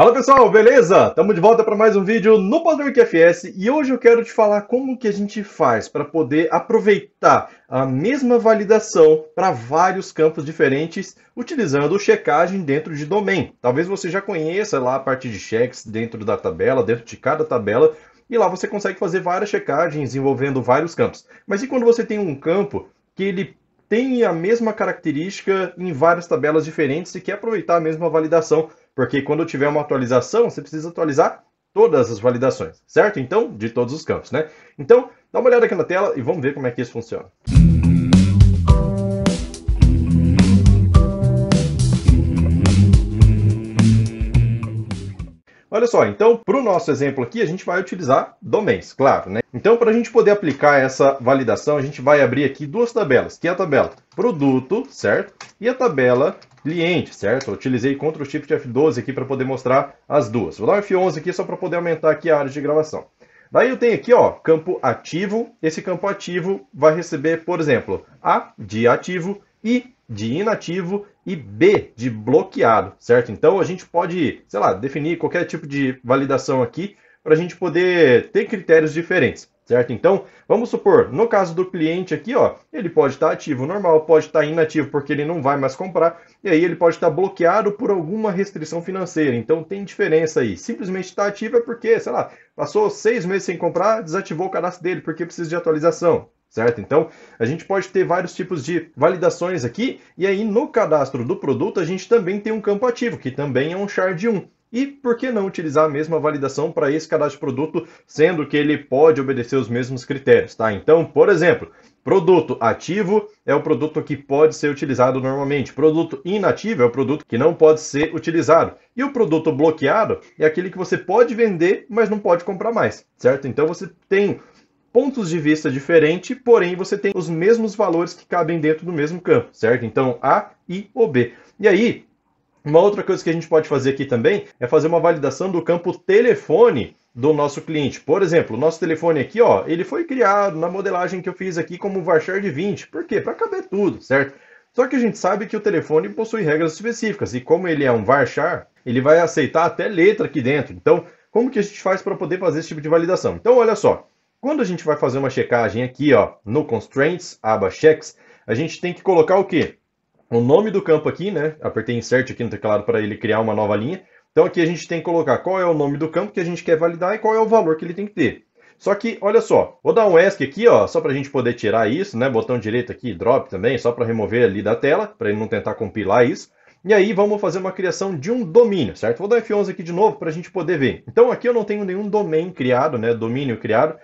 Fala pessoal, beleza? Estamos de volta para mais um vídeo no Pandemic FS e hoje eu quero te falar como que a gente faz para poder aproveitar a mesma validação para vários campos diferentes utilizando checagem dentro de domain. Talvez você já conheça lá a parte de checks dentro da tabela, dentro de cada tabela, e lá você consegue fazer várias checagens envolvendo vários campos. Mas e quando você tem um campo que ele tem a mesma característica em várias tabelas diferentes e quer aproveitar a mesma validação porque quando tiver uma atualização, você precisa atualizar todas as validações, certo? Então, de todos os campos, né? Então, dá uma olhada aqui na tela e vamos ver como é que isso funciona. Olha só, então, para o nosso exemplo aqui, a gente vai utilizar domains, claro, né? Então, para a gente poder aplicar essa validação, a gente vai abrir aqui duas tabelas, que é a tabela produto, certo? E a tabela cliente, certo? Eu utilizei Ctrl Shift F12 aqui para poder mostrar as duas. Vou dar um F11 aqui só para poder aumentar aqui a área de gravação. Daí eu tenho aqui, ó, campo ativo. Esse campo ativo vai receber, por exemplo, A de ativo, I de inativo e B de bloqueado, certo? Então a gente pode, sei lá, definir qualquer tipo de validação aqui para a gente poder ter critérios diferentes, certo? Então, vamos supor, no caso do cliente aqui, ó, ele pode estar tá ativo normal, pode estar tá inativo porque ele não vai mais comprar, e aí ele pode estar tá bloqueado por alguma restrição financeira. Então, tem diferença aí. Simplesmente está ativo é porque, sei lá, passou seis meses sem comprar, desativou o cadastro dele porque precisa de atualização certo? Então, a gente pode ter vários tipos de validações aqui, e aí no cadastro do produto a gente também tem um campo ativo, que também é um shard 1. E por que não utilizar a mesma validação para esse cadastro de produto, sendo que ele pode obedecer os mesmos critérios, tá? Então, por exemplo, produto ativo é o produto que pode ser utilizado normalmente, produto inativo é o produto que não pode ser utilizado. E o produto bloqueado é aquele que você pode vender, mas não pode comprar mais, certo? Então você tem pontos de vista diferentes, porém você tem os mesmos valores que cabem dentro do mesmo campo, certo? Então A e o B. E aí, uma outra coisa que a gente pode fazer aqui também é fazer uma validação do campo telefone do nosso cliente. Por exemplo, o nosso telefone aqui, ó, ele foi criado na modelagem que eu fiz aqui como varchar de 20. Por quê? Para caber tudo, certo? Só que a gente sabe que o telefone possui regras específicas e como ele é um varchar, ele vai aceitar até letra aqui dentro. Então, como que a gente faz para poder fazer esse tipo de validação? Então, olha só, quando a gente vai fazer uma checagem aqui, ó, no Constraints, aba Checks, a gente tem que colocar o quê? O nome do campo aqui, né? Apertei Insert aqui no teclado para ele criar uma nova linha. Então aqui a gente tem que colocar qual é o nome do campo que a gente quer validar e qual é o valor que ele tem que ter. Só que, olha só, vou dar um ESC aqui, ó, só para a gente poder tirar isso, né? Botão direito aqui, drop também, só para remover ali da tela, para ele não tentar compilar isso. E aí vamos fazer uma criação de um domínio, certo? Vou dar F11 aqui de novo para a gente poder ver. Então aqui eu não tenho nenhum domain criado, né? Domínio criado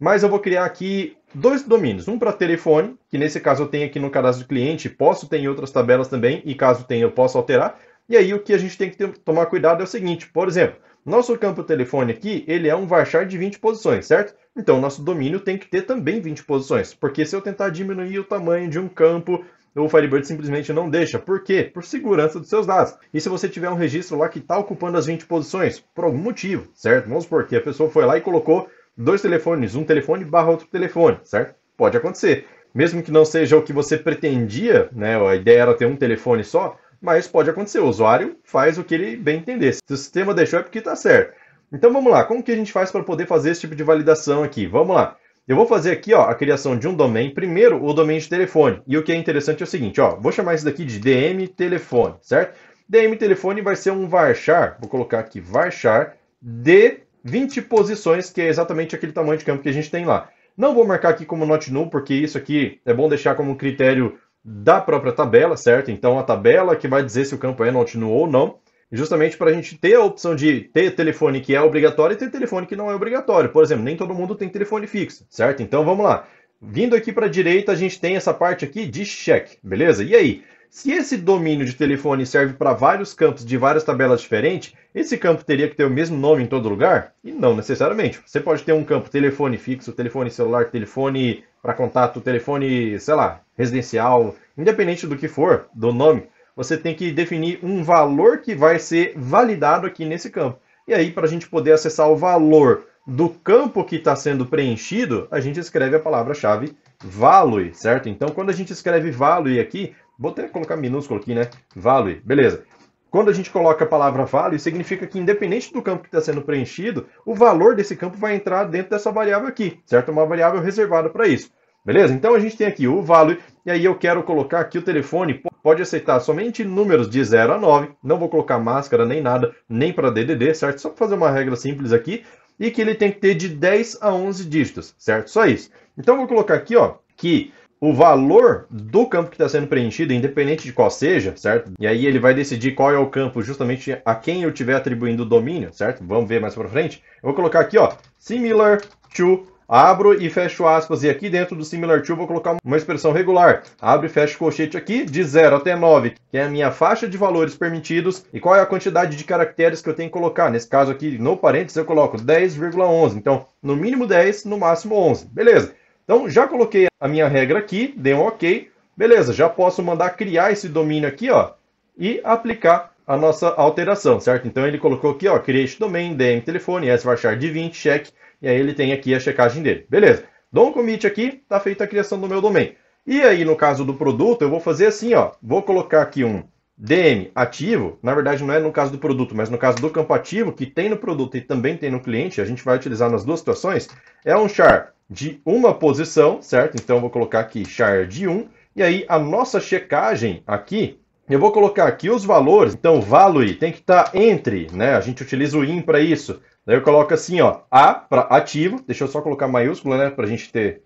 mas eu vou criar aqui dois domínios, um para telefone, que nesse caso eu tenho aqui no cadastro de cliente, posso ter em outras tabelas também, e caso tenha eu posso alterar. E aí o que a gente tem que ter, tomar cuidado é o seguinte, por exemplo, nosso campo telefone aqui, ele é um varchar de 20 posições, certo? Então nosso domínio tem que ter também 20 posições, porque se eu tentar diminuir o tamanho de um campo, o Firebird simplesmente não deixa. Por quê? Por segurança dos seus dados. E se você tiver um registro lá que está ocupando as 20 posições, por algum motivo, certo? Vamos supor que a pessoa foi lá e colocou dois telefones, um telefone barra outro telefone, certo? Pode acontecer. Mesmo que não seja o que você pretendia, né? A ideia era ter um telefone só, mas pode acontecer. O usuário faz o que ele bem entender. Se o sistema deixou é porque está certo. Então vamos lá, como que a gente faz para poder fazer esse tipo de validação aqui? Vamos lá. Eu vou fazer aqui ó, a criação de um domain, primeiro o domain de telefone. E o que é interessante é o seguinte, ó, vou chamar isso daqui de DM telefone, certo? DM telefone vai ser um varchar, vou colocar aqui varchar de 20 posições, que é exatamente aquele tamanho de campo que a gente tem lá. Não vou marcar aqui como not null, porque isso aqui é bom deixar como critério da própria tabela, certo? Então a tabela que vai dizer se o campo é not null ou não, justamente para a gente ter a opção de ter telefone que é obrigatório e ter telefone que não é obrigatório. Por exemplo, nem todo mundo tem telefone fixo, certo? Então vamos lá. Vindo aqui para a direita, a gente tem essa parte aqui de check, beleza? E aí? Se esse domínio de telefone serve para vários campos de várias tabelas diferentes, esse campo teria que ter o mesmo nome em todo lugar? E não necessariamente. Você pode ter um campo telefone fixo, telefone celular, telefone para contato, telefone, sei lá, residencial, independente do que for, do nome, você tem que definir um valor que vai ser validado aqui nesse campo. E aí, para a gente poder acessar o valor do campo que está sendo preenchido, a gente escreve a palavra-chave value, certo? Então, quando a gente escreve value aqui, Vou até colocar minúsculo aqui, né? Value. Beleza. Quando a gente coloca a palavra value, significa que independente do campo que está sendo preenchido, o valor desse campo vai entrar dentro dessa variável aqui, certo? Uma variável reservada para isso. Beleza? Então a gente tem aqui o value, e aí eu quero colocar aqui o telefone, pode aceitar somente números de 0 a 9, não vou colocar máscara nem nada, nem para DDD, certo? Só para fazer uma regra simples aqui, e que ele tem que ter de 10 a 11 dígitos, certo? Só isso. Então vou colocar aqui, ó, que o valor do campo que está sendo preenchido, independente de qual seja, certo? E aí ele vai decidir qual é o campo justamente a quem eu estiver atribuindo o domínio, certo? Vamos ver mais para frente. Eu vou colocar aqui, ó, similar to, abro e fecho aspas, e aqui dentro do similar to vou colocar uma expressão regular. abre e fecho colchete aqui, de 0 até 9, que é a minha faixa de valores permitidos, e qual é a quantidade de caracteres que eu tenho que colocar. Nesse caso aqui, no parênteses, eu coloco 10,11. Então, no mínimo 10, no máximo 11. Beleza. Então, já coloquei a minha regra aqui, dei um OK. Beleza, já posso mandar criar esse domínio aqui, ó, e aplicar a nossa alteração, certo? Então, ele colocou aqui, ó, criei este domain, DM telefone, S de 20, check, e aí ele tem aqui a checagem dele. Beleza. Dou um commit aqui, está feita a criação do meu domain. E aí, no caso do produto, eu vou fazer assim, ó, vou colocar aqui um DM ativo, na verdade não é no caso do produto, mas no caso do campo ativo, que tem no produto e também tem no cliente, a gente vai utilizar nas duas situações, é um char de uma posição, certo? Então eu vou colocar aqui char de 1 e aí a nossa checagem aqui eu vou colocar aqui os valores, então value tem que estar entre, né? A gente utiliza o in para é isso. Daí eu coloco assim, ó, A para ativo, deixa eu só colocar maiúsculo, né, para a gente ter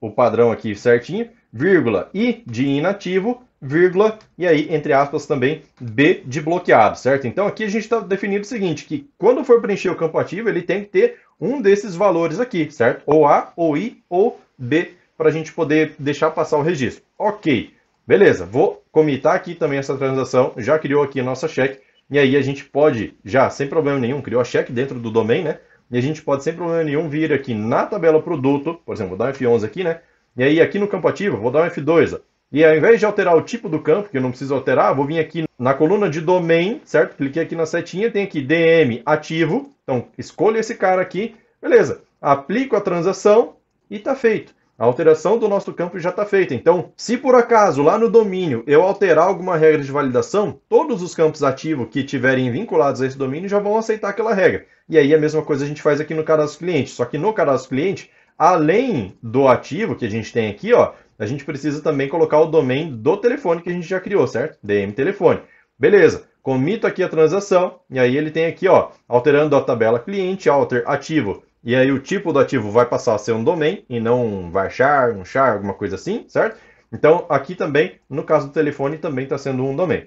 o padrão aqui certinho vírgula, I de inativo, vírgula, e aí, entre aspas, também B de bloqueado, certo? Então aqui a gente está definindo o seguinte, que quando for preencher o campo ativo, ele tem que ter um desses valores aqui, certo? Ou A, ou I, ou B, para a gente poder deixar passar o registro. Ok, beleza, vou comitar aqui também essa transação, já criou aqui a nossa cheque, e aí a gente pode, já sem problema nenhum, criou a cheque dentro do domain, né? E a gente pode, sem problema nenhum, vir aqui na tabela produto, por exemplo, vou dar F11 aqui, né? E aí aqui no campo ativo, vou dar um F2. E ao invés de alterar o tipo do campo, que eu não preciso alterar, vou vir aqui na coluna de domain, certo? Cliquei aqui na setinha, tem aqui DM ativo. Então, escolho esse cara aqui. Beleza. Aplico a transação e está feito. A alteração do nosso campo já está feita. Então, se por acaso lá no domínio eu alterar alguma regra de validação, todos os campos ativos que tiverem vinculados a esse domínio já vão aceitar aquela regra. E aí a mesma coisa a gente faz aqui no cadastro cliente. Só que no cadastro cliente Além do ativo que a gente tem aqui, ó, a gente precisa também colocar o domain do telefone que a gente já criou, certo? DM telefone. Beleza, comito aqui a transação, e aí ele tem aqui, ó, alterando a tabela cliente, alter ativo, e aí o tipo do ativo vai passar a ser um domain, e não um varchar, um char, alguma coisa assim, certo? Então, aqui também, no caso do telefone, também está sendo um domain.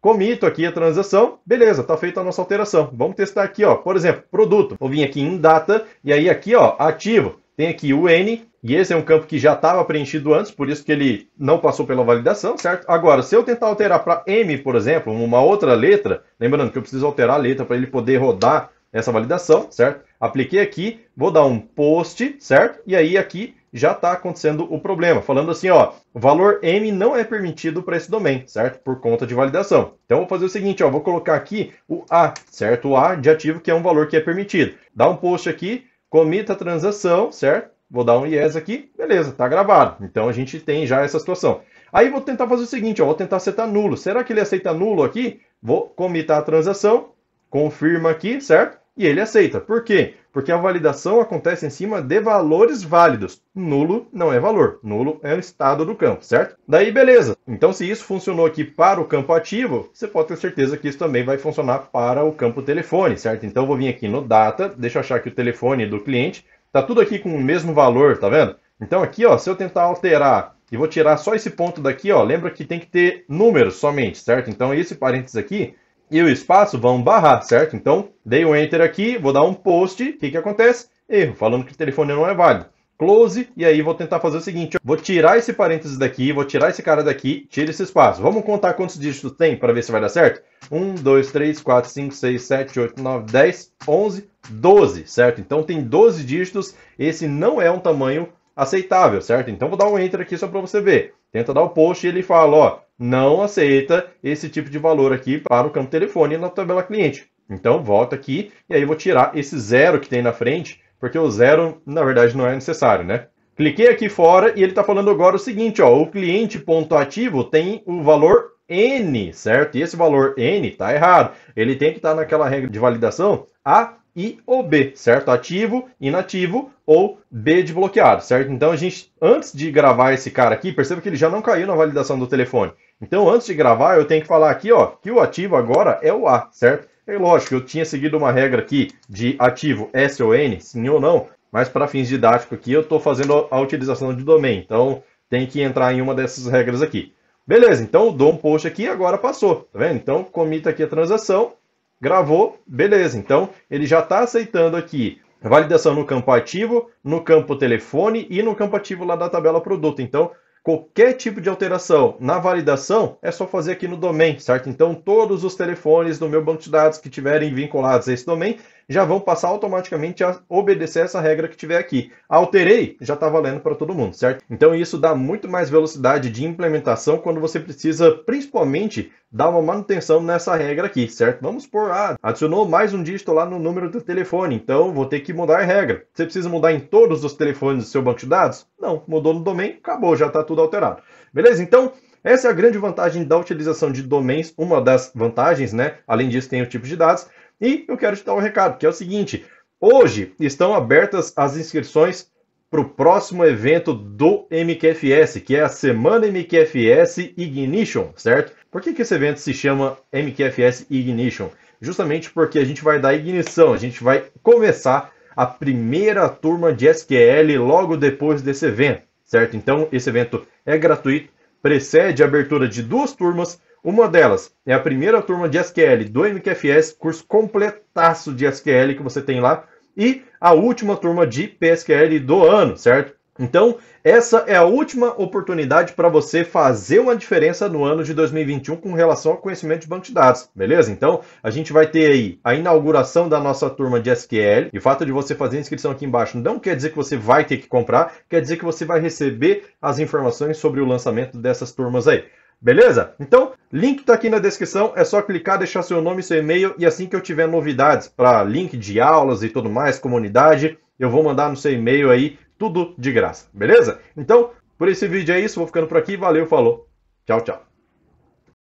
Comito aqui a transação, beleza, está feita a nossa alteração. Vamos testar aqui, ó, por exemplo, produto. Vou vir aqui em data, e aí aqui, ó, ativo. Tem aqui o N, e esse é um campo que já estava preenchido antes, por isso que ele não passou pela validação, certo? Agora, se eu tentar alterar para M, por exemplo, uma outra letra, lembrando que eu preciso alterar a letra para ele poder rodar essa validação, certo? Apliquei aqui, vou dar um post, certo? E aí aqui já está acontecendo o problema, falando assim, ó, o valor M não é permitido para esse domain, certo? Por conta de validação. Então, vou fazer o seguinte, ó, vou colocar aqui o A, certo? O A de ativo, que é um valor que é permitido. Dá um post aqui, Comita a transação, certo? Vou dar um yes aqui, beleza, tá gravado. Então a gente tem já essa situação. Aí vou tentar fazer o seguinte, ó, vou tentar setar nulo. Será que ele aceita nulo aqui? Vou comitar a transação, confirma aqui, certo? E ele aceita. Por quê? Porque a validação acontece em cima de valores válidos. Nulo não é valor, nulo é o estado do campo, certo? Daí beleza. Então se isso funcionou aqui para o campo ativo, você pode ter certeza que isso também vai funcionar para o campo telefone, certo? Então eu vou vir aqui no data, deixa eu achar aqui o telefone do cliente tá tudo aqui com o mesmo valor, tá vendo? Então aqui, ó, se eu tentar alterar e vou tirar só esse ponto daqui, ó, lembra que tem que ter números somente, certo? Então esse parênteses aqui e o espaço vão barrar, certo? Então, dei um enter aqui, vou dar um post, o que, que acontece? Erro, falando que o telefone não é válido. Close, e aí vou tentar fazer o seguinte, vou tirar esse parênteses daqui, vou tirar esse cara daqui, tira esse espaço. Vamos contar quantos dígitos tem para ver se vai dar certo? 1, 2, 3, 4, 5, 6, 7, 8, 9, 10, 11, 12, certo? Então tem 12 dígitos, esse não é um tamanho aceitável, certo? Então vou dar um enter aqui só para você ver. Tenta dar o post e ele fala, ó, não aceita esse tipo de valor aqui para o campo telefone na tabela cliente. Então, volto aqui e aí vou tirar esse zero que tem na frente, porque o zero, na verdade, não é necessário, né? Cliquei aqui fora e ele está falando agora o seguinte, ó, o cliente ponto ativo tem o valor N, certo? E esse valor N está errado. Ele tem que estar tá naquela regra de validação a e o B, certo? Ativo, inativo ou B desbloqueado, certo? Então a gente, antes de gravar esse cara aqui, perceba que ele já não caiu na validação do telefone. Então antes de gravar, eu tenho que falar aqui, ó, que o ativo agora é o A, certo? É lógico, eu tinha seguido uma regra aqui de ativo S ou N, sim ou não, mas para fins didáticos aqui eu estou fazendo a utilização de domain, então tem que entrar em uma dessas regras aqui. Beleza, então eu dou um post aqui agora passou, tá vendo? Então comita aqui a transação Gravou, beleza. Então, ele já está aceitando aqui validação no campo ativo, no campo telefone e no campo ativo lá da tabela produto. Então, qualquer tipo de alteração na validação é só fazer aqui no domain, certo? Então, todos os telefones do meu banco de dados que tiverem vinculados a esse domain já vão passar automaticamente a obedecer essa regra que tiver aqui. Alterei, já está valendo para todo mundo, certo? Então isso dá muito mais velocidade de implementação quando você precisa, principalmente, dar uma manutenção nessa regra aqui, certo? Vamos por, ah, adicionou mais um dígito lá no número do telefone, então vou ter que mudar a regra. Você precisa mudar em todos os telefones do seu banco de dados? Não, mudou no domain, acabou, já está tudo alterado. Beleza? Então, essa é a grande vantagem da utilização de domains, uma das vantagens, né? Além disso, tem o tipo de dados. E eu quero te dar um recado, que é o seguinte: hoje estão abertas as inscrições para o próximo evento do MQFS, que é a Semana MQFS Ignition, certo? Por que, que esse evento se chama MQFS Ignition? Justamente porque a gente vai dar ignição, a gente vai começar a primeira turma de SQL logo depois desse evento, certo? Então, esse evento é gratuito, precede a abertura de duas turmas uma delas é a primeira turma de SQL do MQFS, curso completaço de SQL que você tem lá, e a última turma de PSQL do ano, certo? Então, essa é a última oportunidade para você fazer uma diferença no ano de 2021 com relação ao conhecimento de banco de dados, beleza? Então, a gente vai ter aí a inauguração da nossa turma de SQL. E o fato de você fazer a inscrição aqui embaixo não quer dizer que você vai ter que comprar, quer dizer que você vai receber as informações sobre o lançamento dessas turmas aí. Beleza? Então, link está aqui na descrição, é só clicar, deixar seu nome e seu e-mail e assim que eu tiver novidades para link de aulas e tudo mais, comunidade, eu vou mandar no seu e-mail aí tudo de graça, beleza? Então, por esse vídeo é isso, vou ficando por aqui, valeu, falou, tchau, tchau.